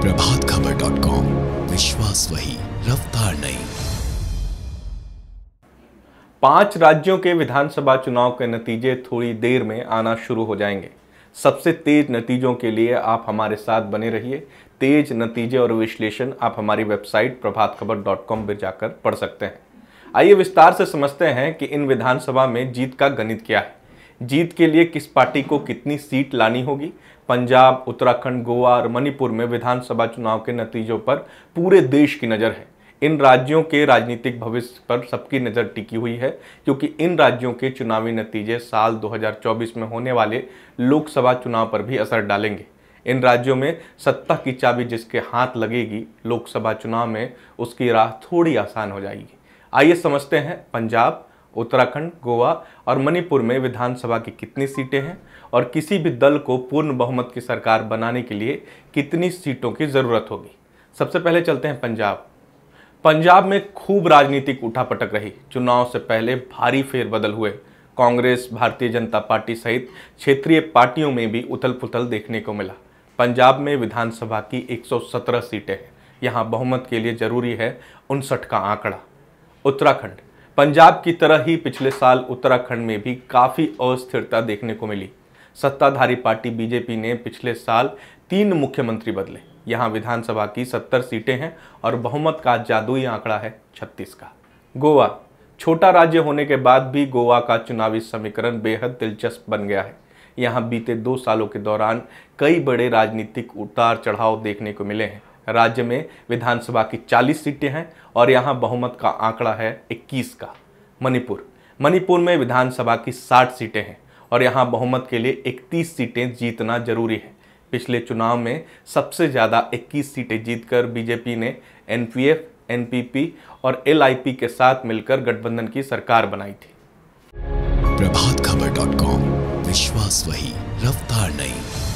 प्रभात खबर dot com विश्वास वही रफ्तार नहीं पांच राज्यों के विधानसभा चुनाव के नतीजे थोड़ी देर में आना शुरू हो जाएंगे सबसे तेज नतीजों के लिए आप हमारे साथ बने रहिए तेज नतीजे और विश्लेषण आप हमारी वेबसाइट प्रभात खबर डॉट कॉम पर जाकर पढ़ सकते हैं आइए विस्तार से समझते हैं कि इन विधानसभा में जीत का गणित क्या है जीत के लिए किस पार्टी को कितनी सीट लानी होगी पंजाब उत्तराखंड गोवा और मणिपुर में विधानसभा चुनाव के नतीजों पर पूरे देश की नज़र है इन राज्यों के राजनीतिक भविष्य पर सबकी नज़र टिकी हुई है क्योंकि इन राज्यों के चुनावी नतीजे साल 2024 में होने वाले लोकसभा चुनाव पर भी असर डालेंगे इन राज्यों में सत्ता की चाबी जिसके हाथ लगेगी लोकसभा चुनाव में उसकी राह थोड़ी आसान हो जाएगी आइए समझते हैं पंजाब उत्तराखंड गोवा और मणिपुर में विधानसभा की कितनी सीटें हैं और किसी भी दल को पूर्ण बहुमत की सरकार बनाने के लिए कितनी सीटों की ज़रूरत होगी सबसे पहले चलते हैं पंजाब पंजाब में खूब राजनीतिक उठापटक रही चुनाव से पहले भारी फेरबदल हुए कांग्रेस भारतीय जनता पार्टी सहित क्षेत्रीय पार्टियों में भी उथल पुथल देखने को मिला पंजाब में विधानसभा की 117 सीटें हैं यहाँ बहुमत के लिए जरूरी है उनसठ का आंकड़ा उत्तराखंड पंजाब की तरह ही पिछले साल उत्तराखंड में भी काफ़ी अस्थिरता देखने को मिली सत्ताधारी पार्टी बीजेपी ने पिछले साल तीन मुख्यमंत्री बदले यहाँ विधानसभा की सत्तर सीटें हैं और बहुमत का जादुई आंकड़ा है छत्तीस का गोवा छोटा राज्य होने के बाद भी गोवा का चुनावी समीकरण बेहद दिलचस्प बन गया है यहाँ बीते दो सालों के दौरान कई बड़े राजनीतिक उतार चढ़ाव देखने को मिले हैं राज्य में विधानसभा की 40 सीटें हैं और यहाँ बहुमत का आंकड़ा है 21 का मणिपुर मणिपुर में विधानसभा की 60 सीटें हैं और यहाँ बहुमत के लिए 31 सीटें जीतना जरूरी है पिछले चुनाव में सबसे ज़्यादा 21 सीटें जीतकर बीजेपी ने एनपीएफ, एनपीपी और एलआईपी के साथ मिलकर गठबंधन की सरकार बनाई थी प्रभात खबर डॉट कॉम विश्वास वही रफ्तार नहीं